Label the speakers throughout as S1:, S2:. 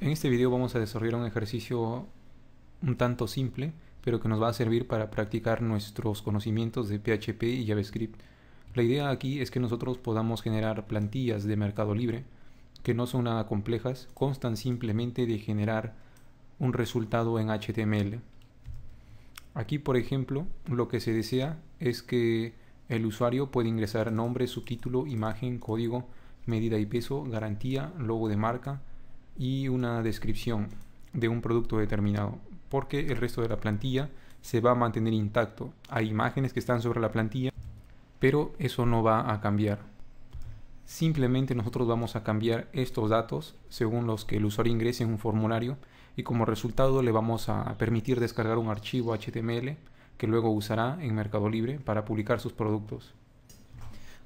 S1: En este video vamos a desarrollar un ejercicio un tanto simple, pero que nos va a servir para practicar nuestros conocimientos de PHP y JavaScript. La idea aquí es que nosotros podamos generar plantillas de mercado libre, que no son nada complejas, constan simplemente de generar un resultado en HTML. Aquí, por ejemplo, lo que se desea es que el usuario puede ingresar nombre, subtítulo, imagen, código, medida y peso, garantía, logo de marca, y una descripción de un producto determinado, porque el resto de la plantilla se va a mantener intacto. Hay imágenes que están sobre la plantilla, pero eso no va a cambiar. Simplemente nosotros vamos a cambiar estos datos según los que el usuario ingrese en un formulario y como resultado le vamos a permitir descargar un archivo HTML que luego usará en Mercado Libre para publicar sus productos.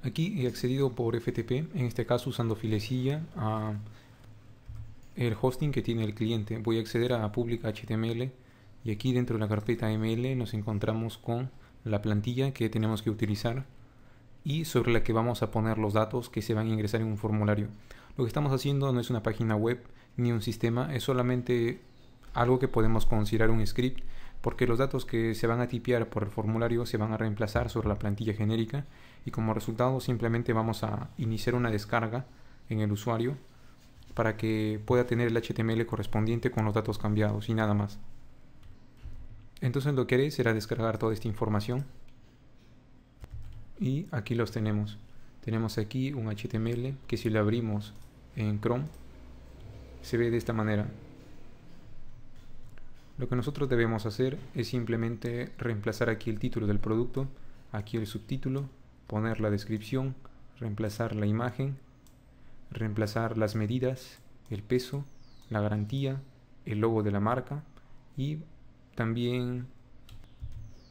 S1: Aquí he accedido por FTP, en este caso usando filecilla a el hosting que tiene el cliente. Voy a acceder a public HTML y aquí dentro de la carpeta ML nos encontramos con la plantilla que tenemos que utilizar y sobre la que vamos a poner los datos que se van a ingresar en un formulario. Lo que estamos haciendo no es una página web ni un sistema, es solamente algo que podemos considerar un script porque los datos que se van a tipear por el formulario se van a reemplazar sobre la plantilla genérica y como resultado simplemente vamos a iniciar una descarga en el usuario para que pueda tener el HTML correspondiente con los datos cambiados y nada más. Entonces lo que haré será descargar toda esta información y aquí los tenemos. Tenemos aquí un HTML que si lo abrimos en Chrome se ve de esta manera. Lo que nosotros debemos hacer es simplemente reemplazar aquí el título del producto, aquí el subtítulo, poner la descripción, reemplazar la imagen reemplazar las medidas, el peso, la garantía, el logo de la marca y también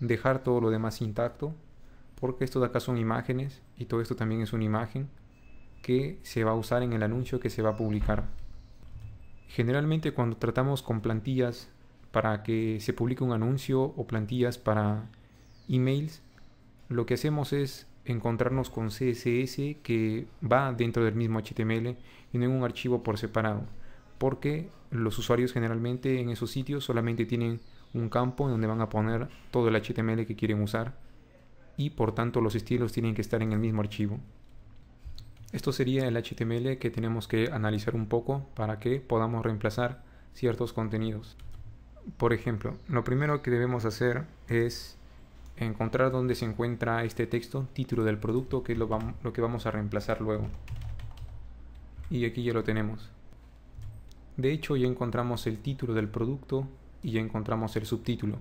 S1: dejar todo lo demás intacto porque esto de acá son imágenes y todo esto también es una imagen que se va a usar en el anuncio que se va a publicar. Generalmente cuando tratamos con plantillas para que se publique un anuncio o plantillas para emails, lo que hacemos es encontrarnos con CSS que va dentro del mismo HTML y no en un archivo por separado, porque los usuarios generalmente en esos sitios solamente tienen un campo en donde van a poner todo el HTML que quieren usar y por tanto los estilos tienen que estar en el mismo archivo. Esto sería el HTML que tenemos que analizar un poco para que podamos reemplazar ciertos contenidos. Por ejemplo, lo primero que debemos hacer es encontrar dónde se encuentra este texto, título del producto, que es lo, lo que vamos a reemplazar luego. Y aquí ya lo tenemos. De hecho, ya encontramos el título del producto y ya encontramos el subtítulo.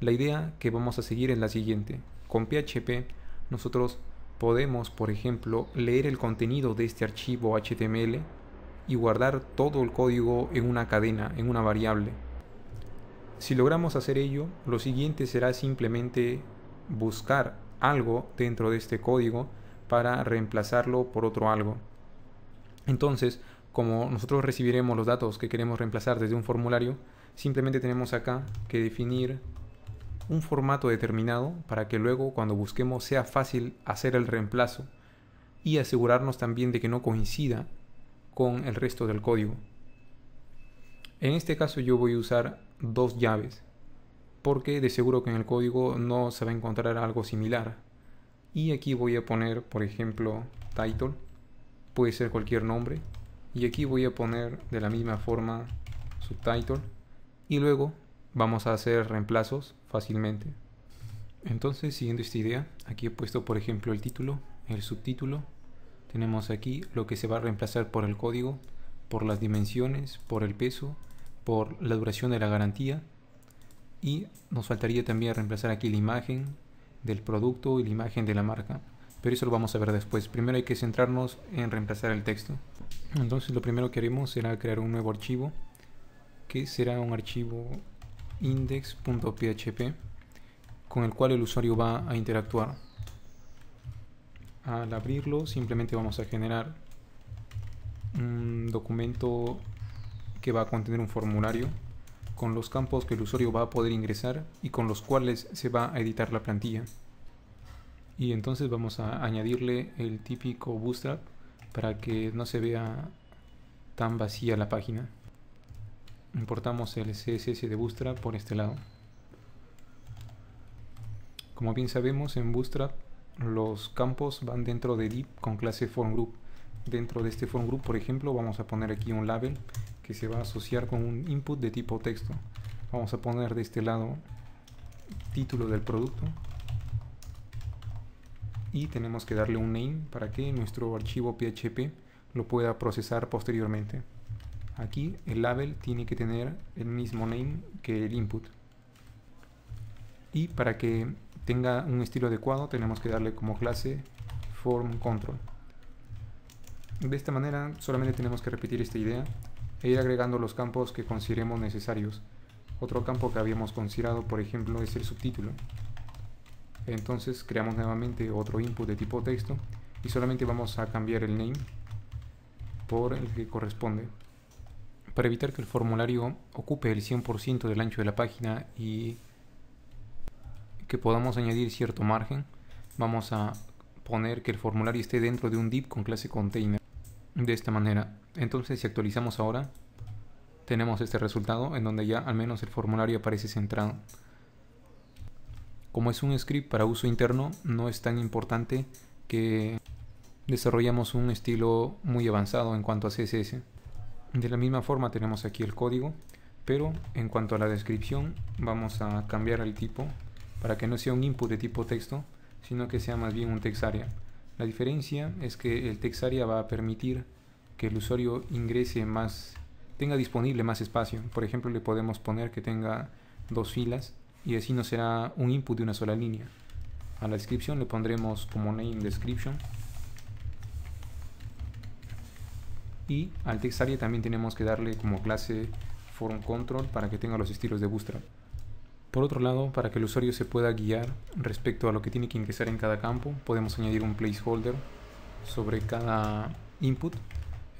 S1: La idea que vamos a seguir es la siguiente. Con PHP nosotros podemos, por ejemplo, leer el contenido de este archivo HTML y guardar todo el código en una cadena, en una variable. Si logramos hacer ello, lo siguiente será simplemente buscar algo dentro de este código para reemplazarlo por otro algo. Entonces, como nosotros recibiremos los datos que queremos reemplazar desde un formulario, simplemente tenemos acá que definir un formato determinado para que luego cuando busquemos sea fácil hacer el reemplazo y asegurarnos también de que no coincida con el resto del código. En este caso yo voy a usar dos llaves, porque de seguro que en el código no se va a encontrar algo similar. Y aquí voy a poner, por ejemplo, title, puede ser cualquier nombre, y aquí voy a poner de la misma forma subtitle, y luego vamos a hacer reemplazos fácilmente. Entonces, siguiendo esta idea, aquí he puesto, por ejemplo, el título, el subtítulo, tenemos aquí lo que se va a reemplazar por el código, por las dimensiones, por el peso, por la duración de la garantía y nos faltaría también reemplazar aquí la imagen del producto y la imagen de la marca pero eso lo vamos a ver después primero hay que centrarnos en reemplazar el texto entonces lo primero que haremos será crear un nuevo archivo que será un archivo index.php con el cual el usuario va a interactuar al abrirlo simplemente vamos a generar un documento que va a contener un formulario con los campos que el usuario va a poder ingresar y con los cuales se va a editar la plantilla. Y entonces vamos a añadirle el típico bootstrap para que no se vea tan vacía la página. Importamos el CSS de Bootstrap por este lado. Como bien sabemos en Bootstrap los campos van dentro de div con clase form group. Dentro de este form group, por ejemplo, vamos a poner aquí un label que se va a asociar con un input de tipo texto. Vamos a poner de este lado título del producto y tenemos que darle un name para que nuestro archivo PHP lo pueda procesar posteriormente. Aquí el label tiene que tener el mismo name que el input. Y para que tenga un estilo adecuado tenemos que darle como clase form control. De esta manera solamente tenemos que repetir esta idea e ir agregando los campos que consideremos necesarios. Otro campo que habíamos considerado, por ejemplo, es el subtítulo. Entonces creamos nuevamente otro input de tipo texto y solamente vamos a cambiar el name por el que corresponde. Para evitar que el formulario ocupe el 100% del ancho de la página y que podamos añadir cierto margen, vamos a poner que el formulario esté dentro de un div con clase container de esta manera. Entonces si actualizamos ahora, tenemos este resultado en donde ya al menos el formulario aparece centrado. Como es un script para uso interno, no es tan importante que desarrollamos un estilo muy avanzado en cuanto a CSS. De la misma forma tenemos aquí el código, pero en cuanto a la descripción vamos a cambiar el tipo para que no sea un input de tipo texto, sino que sea más bien un text area. La diferencia es que el TextArea va a permitir que el usuario ingrese más, tenga disponible más espacio. Por ejemplo, le podemos poner que tenga dos filas y así no será un input de una sola línea. A la descripción le pondremos como name description. Y al TextArea también tenemos que darle como clase form control para que tenga los estilos de Bootstrap. Por otro lado, para que el usuario se pueda guiar respecto a lo que tiene que ingresar en cada campo, podemos añadir un placeholder sobre cada input.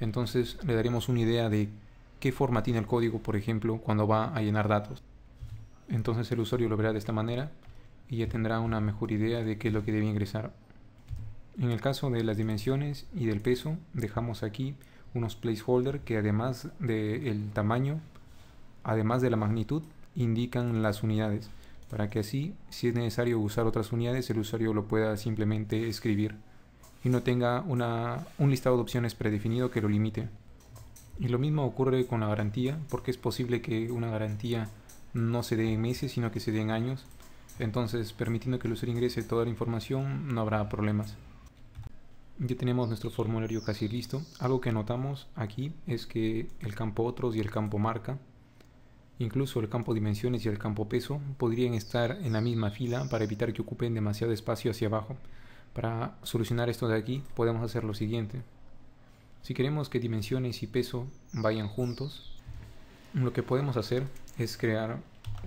S1: Entonces le daremos una idea de qué forma tiene el código, por ejemplo, cuando va a llenar datos. Entonces el usuario lo verá de esta manera y ya tendrá una mejor idea de qué es lo que debe ingresar. En el caso de las dimensiones y del peso, dejamos aquí unos placeholder que además del tamaño, además de la magnitud, indican las unidades, para que así, si es necesario usar otras unidades, el usuario lo pueda simplemente escribir y no tenga una, un listado de opciones predefinido que lo limite. Y lo mismo ocurre con la garantía, porque es posible que una garantía no se dé en meses, sino que se dé en años. Entonces, permitiendo que el usuario ingrese toda la información, no habrá problemas. Ya tenemos nuestro formulario casi listo. Algo que notamos aquí es que el campo otros y el campo marca Incluso el campo dimensiones y el campo peso podrían estar en la misma fila para evitar que ocupen demasiado espacio hacia abajo. Para solucionar esto de aquí podemos hacer lo siguiente. Si queremos que dimensiones y peso vayan juntos, lo que podemos hacer es crear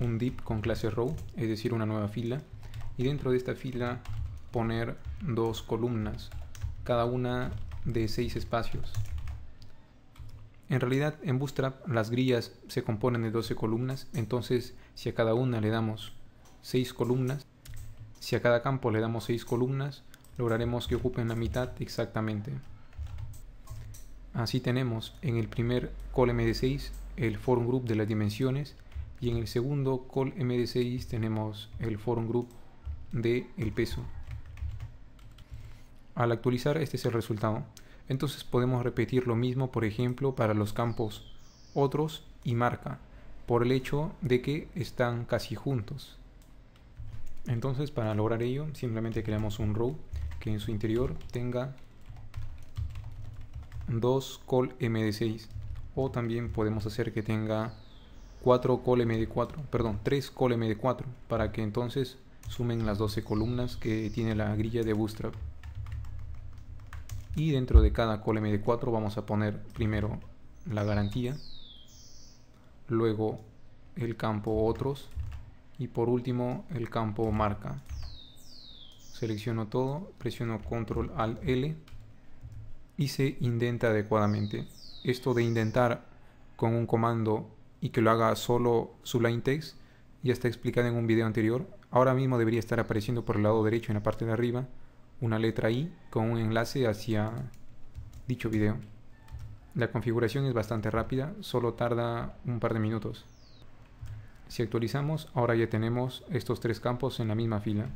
S1: un div con clase row, es decir, una nueva fila, y dentro de esta fila poner dos columnas, cada una de seis espacios. En realidad, en Bootstrap las grillas se componen de 12 columnas, entonces si a cada una le damos 6 columnas, si a cada campo le damos 6 columnas, lograremos que ocupen la mitad exactamente. Así tenemos en el primer call md 6 el form group de las dimensiones y en el segundo col MD6 tenemos el form group de el peso. Al actualizar este es el resultado. Entonces podemos repetir lo mismo, por ejemplo, para los campos otros y marca, por el hecho de que están casi juntos. Entonces, para lograr ello, simplemente creamos un row que en su interior tenga 2 col md6 o también podemos hacer que tenga 4 col md4, perdón, 3 col md4 para que entonces sumen las 12 columnas que tiene la grilla de Bootstrap y dentro de cada columna de 4 vamos a poner primero la garantía luego el campo otros y por último el campo marca selecciono todo presiono control al L y se indenta adecuadamente esto de indentar con un comando y que lo haga solo line Text ya está explicado en un video anterior ahora mismo debería estar apareciendo por el lado derecho en la parte de arriba una letra I con un enlace hacia dicho video. La configuración es bastante rápida, solo tarda un par de minutos. Si actualizamos, ahora ya tenemos estos tres campos en la misma fila.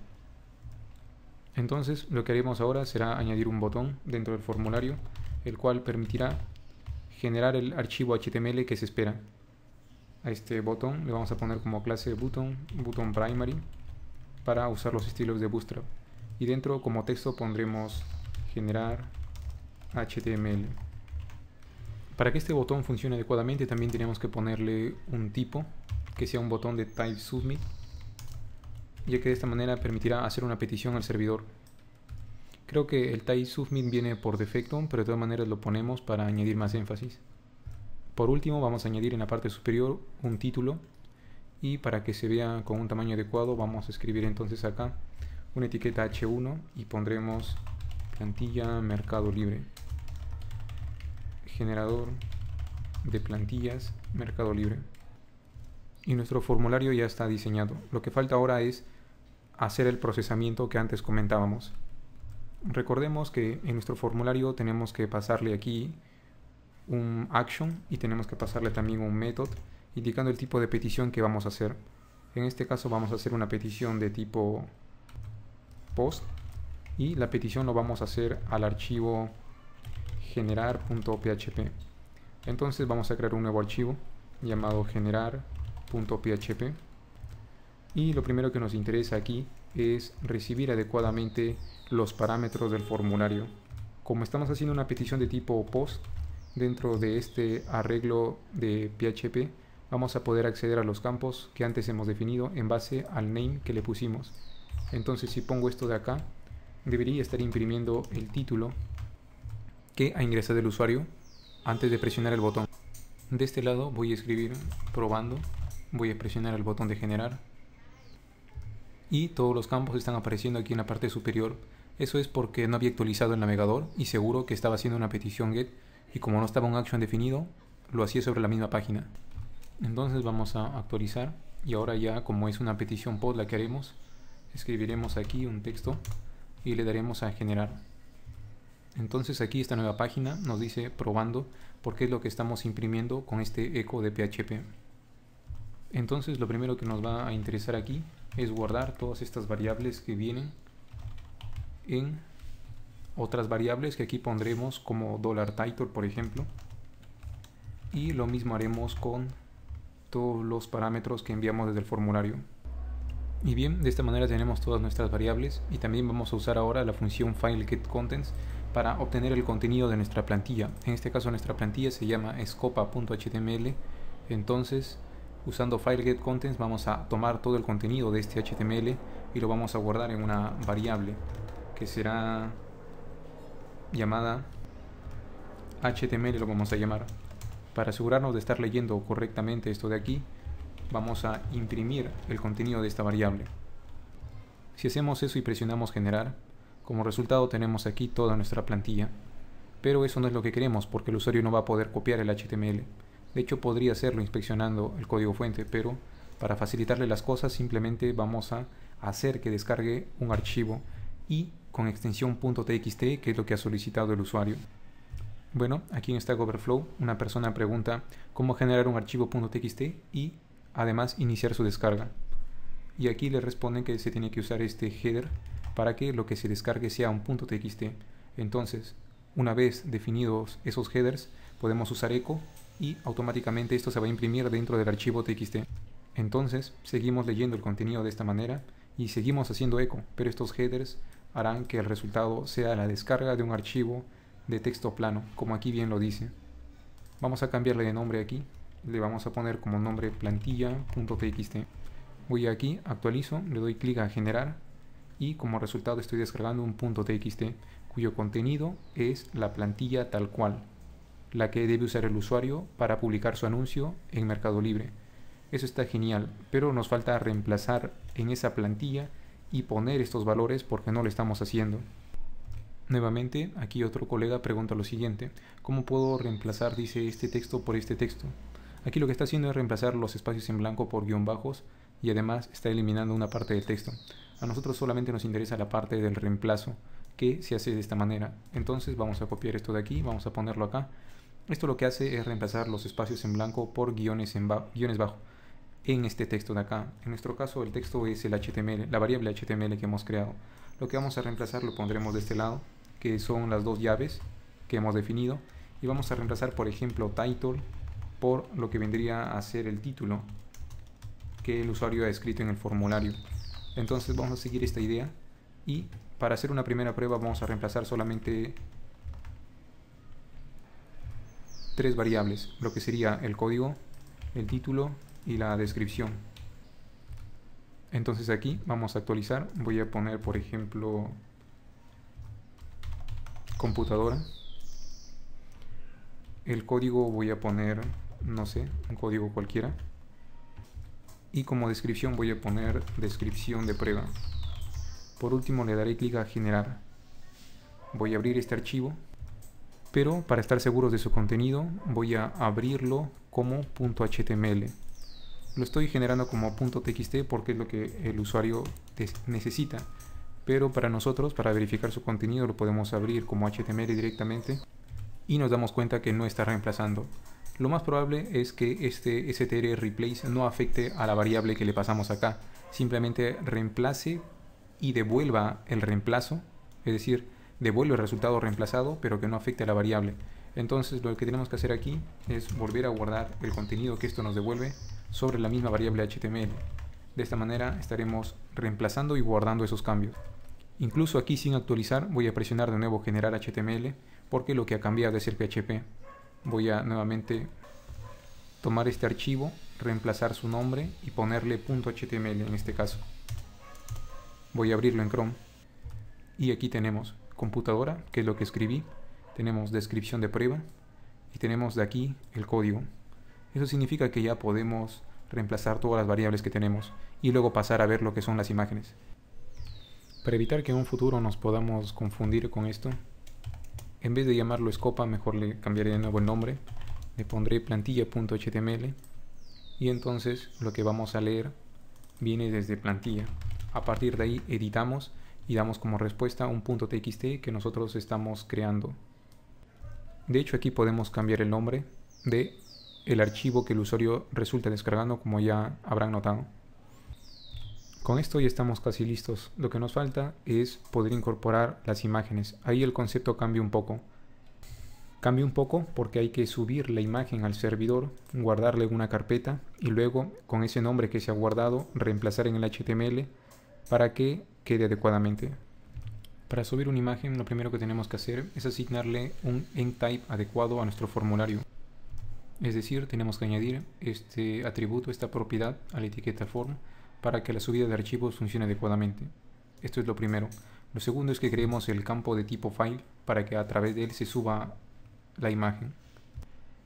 S1: Entonces lo que haremos ahora será añadir un botón dentro del formulario, el cual permitirá generar el archivo HTML que se espera. A este botón le vamos a poner como clase button, button primary, para usar los estilos de Bootstrap y dentro como texto pondremos generar HTML. Para que este botón funcione adecuadamente también tenemos que ponerle un tipo que sea un botón de type submit ya que de esta manera permitirá hacer una petición al servidor. Creo que el type submit viene por defecto, pero de todas maneras lo ponemos para añadir más énfasis. Por último vamos a añadir en la parte superior un título y para que se vea con un tamaño adecuado vamos a escribir entonces acá una etiqueta H1 y pondremos plantilla mercado libre. Generador de plantillas mercado libre. Y nuestro formulario ya está diseñado. Lo que falta ahora es hacer el procesamiento que antes comentábamos. Recordemos que en nuestro formulario tenemos que pasarle aquí un action y tenemos que pasarle también un method indicando el tipo de petición que vamos a hacer. En este caso vamos a hacer una petición de tipo post y la petición lo vamos a hacer al archivo generar.php entonces vamos a crear un nuevo archivo llamado generar.php y lo primero que nos interesa aquí es recibir adecuadamente los parámetros del formulario como estamos haciendo una petición de tipo post dentro de este arreglo de php vamos a poder acceder a los campos que antes hemos definido en base al name que le pusimos entonces si pongo esto de acá, debería estar imprimiendo el título que ha ingresado el usuario antes de presionar el botón. De este lado voy a escribir probando, voy a presionar el botón de generar y todos los campos están apareciendo aquí en la parte superior. Eso es porque no había actualizado el navegador y seguro que estaba haciendo una petición GET y como no estaba un action definido, lo hacía sobre la misma página. Entonces vamos a actualizar y ahora ya como es una petición POD la que haremos, escribiremos aquí un texto y le daremos a generar. Entonces aquí esta nueva página nos dice probando porque es lo que estamos imprimiendo con este eco de PHP. Entonces lo primero que nos va a interesar aquí es guardar todas estas variables que vienen en otras variables que aquí pondremos como $title por ejemplo y lo mismo haremos con todos los parámetros que enviamos desde el formulario. Y bien, de esta manera tenemos todas nuestras variables y también vamos a usar ahora la función FileGetContents para obtener el contenido de nuestra plantilla. En este caso nuestra plantilla se llama scopa.html. entonces usando FileGetContents vamos a tomar todo el contenido de este HTML y lo vamos a guardar en una variable que será llamada HTML, lo vamos a llamar. Para asegurarnos de estar leyendo correctamente esto de aquí, vamos a imprimir el contenido de esta variable. Si hacemos eso y presionamos generar, como resultado tenemos aquí toda nuestra plantilla. Pero eso no es lo que queremos porque el usuario no va a poder copiar el HTML. De hecho podría hacerlo inspeccionando el código fuente, pero para facilitarle las cosas simplemente vamos a hacer que descargue un archivo y con extensión .txt que es lo que ha solicitado el usuario. Bueno, aquí en Stack Overflow una persona pregunta cómo generar un archivo .txt y Además, iniciar su descarga. Y aquí le responden que se tiene que usar este header para que lo que se descargue sea un punto .txt. Entonces, una vez definidos esos headers, podemos usar echo y automáticamente esto se va a imprimir dentro del archivo txt. Entonces, seguimos leyendo el contenido de esta manera y seguimos haciendo eco, pero estos headers harán que el resultado sea la descarga de un archivo de texto plano, como aquí bien lo dice. Vamos a cambiarle de nombre aquí le vamos a poner como nombre plantilla.txt. Voy aquí, actualizo, le doy clic a generar y como resultado estoy descargando un .txt cuyo contenido es la plantilla tal cual, la que debe usar el usuario para publicar su anuncio en Mercado Libre. Eso está genial, pero nos falta reemplazar en esa plantilla y poner estos valores porque no lo estamos haciendo. Nuevamente, aquí otro colega pregunta lo siguiente, ¿cómo puedo reemplazar, dice, este texto por este texto? Aquí lo que está haciendo es reemplazar los espacios en blanco por guión bajos y además está eliminando una parte del texto. A nosotros solamente nos interesa la parte del reemplazo que se hace de esta manera. Entonces vamos a copiar esto de aquí, vamos a ponerlo acá. Esto lo que hace es reemplazar los espacios en blanco por guiones, en guiones bajo en este texto de acá. En nuestro caso el texto es el HTML, la variable HTML que hemos creado. Lo que vamos a reemplazar lo pondremos de este lado, que son las dos llaves que hemos definido. Y vamos a reemplazar por ejemplo title por lo que vendría a ser el título que el usuario ha escrito en el formulario. Entonces vamos a seguir esta idea y para hacer una primera prueba vamos a reemplazar solamente tres variables, lo que sería el código, el título y la descripción. Entonces aquí vamos a actualizar, voy a poner por ejemplo computadora. El código voy a poner no sé, un código cualquiera. Y como descripción voy a poner descripción de prueba. Por último le daré clic a generar. Voy a abrir este archivo, pero para estar seguros de su contenido voy a abrirlo como .html. Lo estoy generando como .txt porque es lo que el usuario necesita, pero para nosotros, para verificar su contenido, lo podemos abrir como HTML directamente y nos damos cuenta que no está reemplazando lo más probable es que este str no afecte a la variable que le pasamos acá, simplemente reemplace y devuelva el reemplazo, es decir, devuelve el resultado reemplazado pero que no afecte a la variable. Entonces lo que tenemos que hacer aquí es volver a guardar el contenido que esto nos devuelve sobre la misma variable HTML. De esta manera estaremos reemplazando y guardando esos cambios. Incluso aquí sin actualizar voy a presionar de nuevo generar HTML porque lo que ha cambiado es el PHP voy a nuevamente tomar este archivo, reemplazar su nombre y ponerle .html en este caso. Voy a abrirlo en Chrome. Y aquí tenemos computadora, que es lo que escribí. Tenemos descripción de prueba. Y tenemos de aquí el código. Eso significa que ya podemos reemplazar todas las variables que tenemos y luego pasar a ver lo que son las imágenes. Para evitar que en un futuro nos podamos confundir con esto, en vez de llamarlo Scopa, mejor le cambiaré de nuevo el nombre. Le pondré plantilla.html y entonces lo que vamos a leer viene desde plantilla. A partir de ahí editamos y damos como respuesta un punto .txt que nosotros estamos creando. De hecho aquí podemos cambiar el nombre de el archivo que el usuario resulta descargando como ya habrán notado. Con esto ya estamos casi listos. Lo que nos falta es poder incorporar las imágenes. Ahí el concepto cambia un poco. Cambia un poco porque hay que subir la imagen al servidor, guardarle una carpeta y luego con ese nombre que se ha guardado reemplazar en el HTML para que quede adecuadamente. Para subir una imagen lo primero que tenemos que hacer es asignarle un type adecuado a nuestro formulario. Es decir, tenemos que añadir este atributo, esta propiedad a la etiqueta form para que la subida de archivos funcione adecuadamente. Esto es lo primero. Lo segundo es que creemos el campo de tipo file para que a través de él se suba la imagen.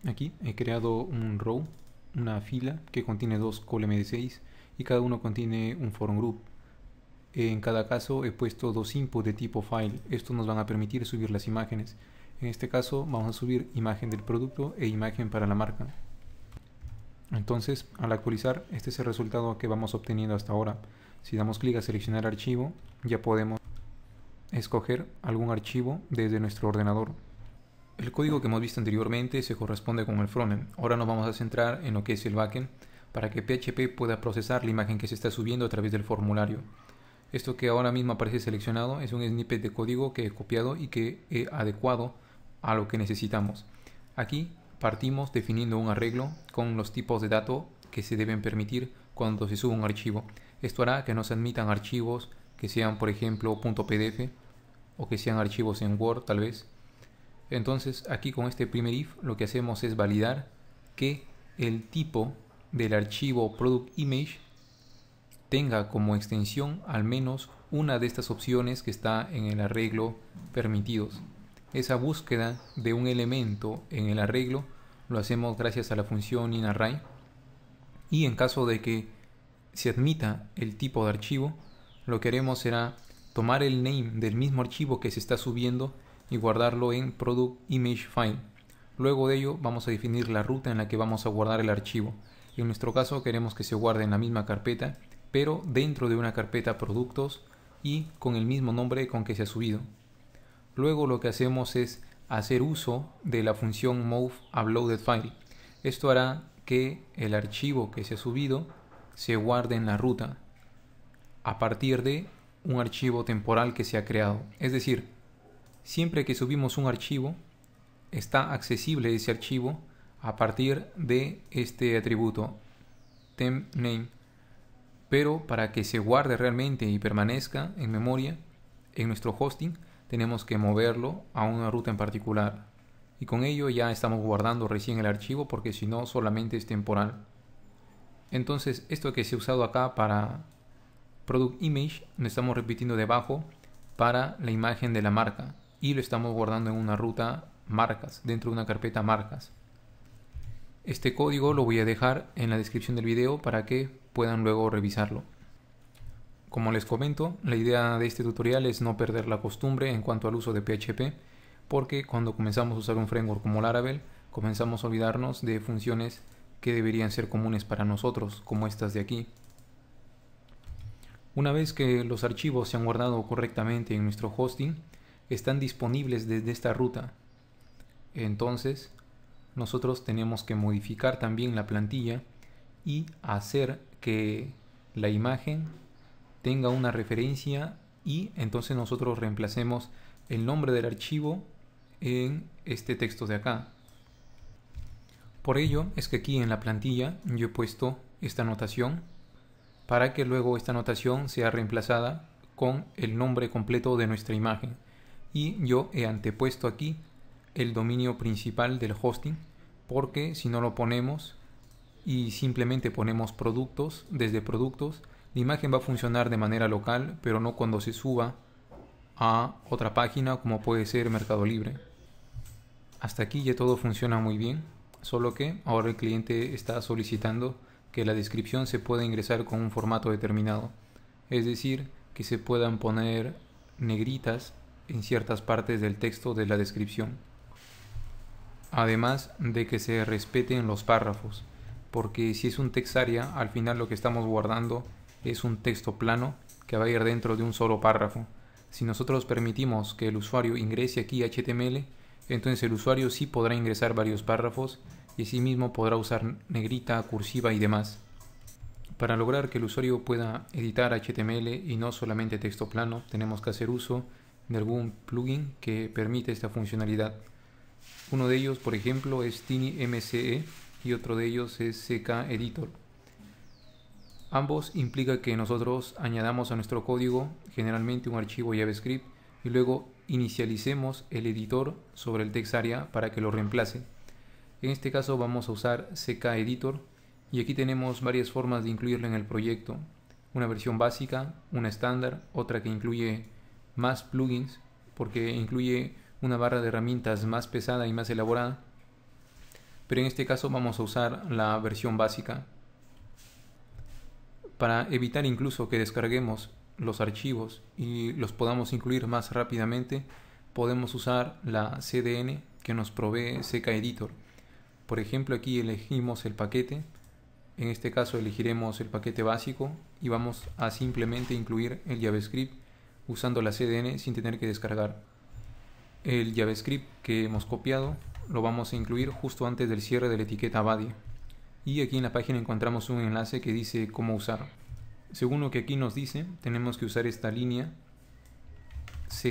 S1: Aquí he creado un row, una fila que contiene dos column de 6 y cada uno contiene un form group. En cada caso he puesto dos inputs de tipo file. esto nos van a permitir subir las imágenes. En este caso vamos a subir imagen del producto e imagen para la marca. Entonces, al actualizar, este es el resultado que vamos obteniendo hasta ahora. Si damos clic a seleccionar archivo, ya podemos escoger algún archivo desde nuestro ordenador. El código que hemos visto anteriormente se corresponde con el frontend. Ahora nos vamos a centrar en lo que es el backend para que PHP pueda procesar la imagen que se está subiendo a través del formulario. Esto que ahora mismo aparece seleccionado es un snippet de código que he copiado y que he adecuado a lo que necesitamos. Aquí Partimos definiendo un arreglo con los tipos de datos que se deben permitir cuando se sube un archivo. Esto hará que no se admitan archivos que sean, por ejemplo, .pdf o que sean archivos en Word tal vez. Entonces aquí con este primer if lo que hacemos es validar que el tipo del archivo product image tenga como extensión al menos una de estas opciones que está en el arreglo permitidos. Esa búsqueda de un elemento en el arreglo lo hacemos gracias a la función inarray y en caso de que se admita el tipo de archivo, lo que haremos será tomar el name del mismo archivo que se está subiendo y guardarlo en product Luego de ello vamos a definir la ruta en la que vamos a guardar el archivo. En nuestro caso queremos que se guarde en la misma carpeta, pero dentro de una carpeta productos y con el mismo nombre con que se ha subido. Luego lo que hacemos es hacer uso de la función move uploaded file. Esto hará que el archivo que se ha subido se guarde en la ruta a partir de un archivo temporal que se ha creado. Es decir, siempre que subimos un archivo, está accesible ese archivo a partir de este atributo temp name. Pero para que se guarde realmente y permanezca en memoria en nuestro hosting, tenemos que moverlo a una ruta en particular. Y con ello ya estamos guardando recién el archivo porque si no solamente es temporal. Entonces esto que se ha usado acá para Product Image lo estamos repitiendo debajo para la imagen de la marca y lo estamos guardando en una ruta marcas, dentro de una carpeta marcas. Este código lo voy a dejar en la descripción del video para que puedan luego revisarlo. Como les comento, la idea de este tutorial es no perder la costumbre en cuanto al uso de PHP, porque cuando comenzamos a usar un framework como Laravel, comenzamos a olvidarnos de funciones que deberían ser comunes para nosotros, como estas de aquí. Una vez que los archivos se han guardado correctamente en nuestro hosting, están disponibles desde esta ruta. Entonces, nosotros tenemos que modificar también la plantilla y hacer que la imagen tenga una referencia y entonces nosotros reemplacemos el nombre del archivo en este texto de acá. Por ello es que aquí en la plantilla yo he puesto esta anotación. para que luego esta anotación sea reemplazada con el nombre completo de nuestra imagen. Y yo he antepuesto aquí el dominio principal del hosting porque si no lo ponemos y simplemente ponemos productos desde productos la imagen va a funcionar de manera local, pero no cuando se suba a otra página como puede ser Mercado Libre. Hasta aquí ya todo funciona muy bien, solo que ahora el cliente está solicitando que la descripción se pueda ingresar con un formato determinado, es decir, que se puedan poner negritas en ciertas partes del texto de la descripción. Además de que se respeten los párrafos, porque si es un text area, al final lo que estamos guardando es un texto plano que va a ir dentro de un solo párrafo. Si nosotros permitimos que el usuario ingrese aquí HTML, entonces el usuario sí podrá ingresar varios párrafos y mismo podrá usar negrita, cursiva y demás. Para lograr que el usuario pueda editar HTML y no solamente texto plano, tenemos que hacer uso de algún plugin que permite esta funcionalidad. Uno de ellos, por ejemplo, es TinyMCE y otro de ellos es CK Editor. Ambos implica que nosotros añadamos a nuestro código generalmente un archivo JavaScript y luego inicialicemos el editor sobre el TextArea para que lo reemplace. En este caso vamos a usar editor y aquí tenemos varias formas de incluirlo en el proyecto. Una versión básica, una estándar, otra que incluye más plugins porque incluye una barra de herramientas más pesada y más elaborada. Pero en este caso vamos a usar la versión básica para evitar incluso que descarguemos los archivos y los podamos incluir más rápidamente, podemos usar la CDN que nos provee Seca Editor. Por ejemplo, aquí elegimos el paquete, en este caso elegiremos el paquete básico y vamos a simplemente incluir el JavaScript usando la CDN sin tener que descargar. El JavaScript que hemos copiado lo vamos a incluir justo antes del cierre de la etiqueta body y aquí en la página encontramos un enlace que dice cómo usar. Según lo que aquí nos dice, tenemos que usar esta línea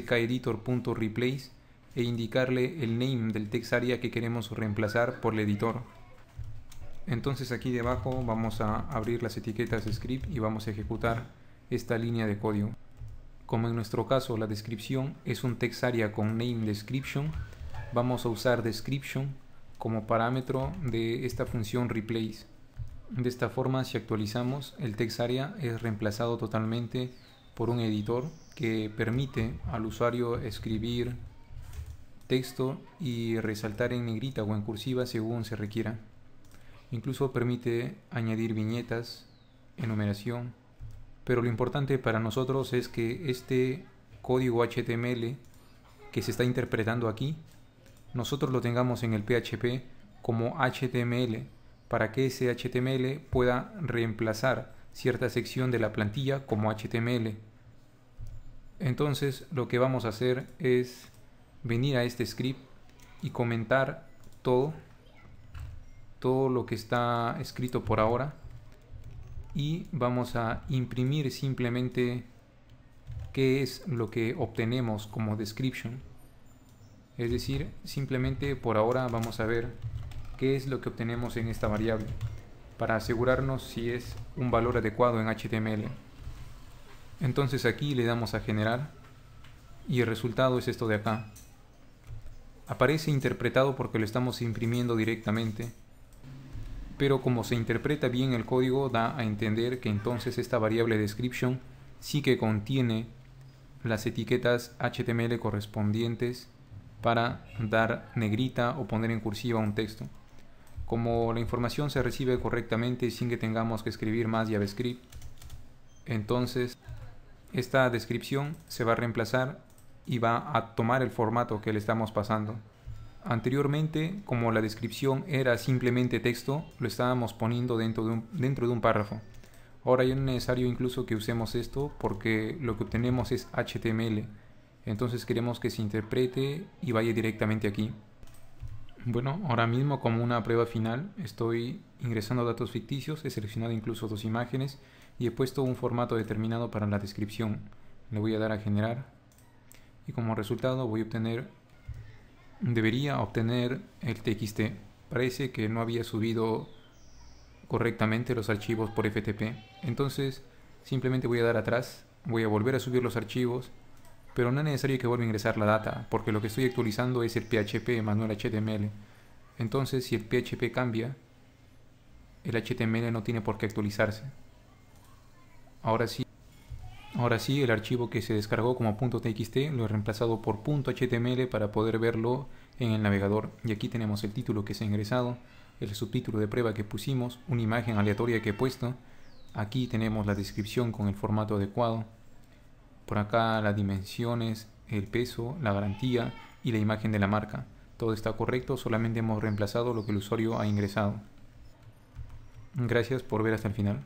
S1: ckeditor.replace e indicarle el name del text area que queremos reemplazar por el editor. Entonces aquí debajo vamos a abrir las etiquetas script y vamos a ejecutar esta línea de código. Como en nuestro caso la descripción es un text area con name description, vamos a usar description como parámetro de esta función replace. De esta forma, si actualizamos, el TextArea es reemplazado totalmente por un editor que permite al usuario escribir texto y resaltar en negrita o en cursiva según se requiera. Incluso permite añadir viñetas, enumeración, pero lo importante para nosotros es que este código HTML que se está interpretando aquí nosotros lo tengamos en el PHP como HTML para que ese HTML pueda reemplazar cierta sección de la plantilla como HTML. Entonces lo que vamos a hacer es venir a este script y comentar todo, todo lo que está escrito por ahora y vamos a imprimir simplemente qué es lo que obtenemos como description es decir, simplemente por ahora vamos a ver qué es lo que obtenemos en esta variable para asegurarnos si es un valor adecuado en HTML. Entonces aquí le damos a generar y el resultado es esto de acá. Aparece interpretado porque lo estamos imprimiendo directamente, pero como se interpreta bien el código da a entender que entonces esta variable description sí que contiene las etiquetas HTML correspondientes para dar negrita o poner en cursiva un texto. Como la información se recibe correctamente sin que tengamos que escribir más JavaScript, entonces esta descripción se va a reemplazar y va a tomar el formato que le estamos pasando. Anteriormente, como la descripción era simplemente texto, lo estábamos poniendo dentro de un, dentro de un párrafo. Ahora ya no es necesario incluso que usemos esto porque lo que obtenemos es HTML entonces queremos que se interprete y vaya directamente aquí. Bueno, ahora mismo como una prueba final estoy ingresando datos ficticios, he seleccionado incluso dos imágenes y he puesto un formato determinado para la descripción. Le voy a dar a generar y como resultado voy a obtener, debería obtener el txt. Parece que no había subido correctamente los archivos por FTP. Entonces simplemente voy a dar atrás, voy a volver a subir los archivos pero no es necesario que vuelva a ingresar la data, porque lo que estoy actualizando es el PHP más no el HTML. Entonces, si el PHP cambia, el HTML no tiene por qué actualizarse. Ahora sí, ahora sí el archivo que se descargó como .txt lo he reemplazado por .html para poder verlo en el navegador. Y aquí tenemos el título que se ha ingresado, el subtítulo de prueba que pusimos, una imagen aleatoria que he puesto. Aquí tenemos la descripción con el formato adecuado. Por acá las dimensiones, el peso, la garantía y la imagen de la marca. Todo está correcto, solamente hemos reemplazado lo que el usuario ha ingresado. Gracias por ver hasta el final.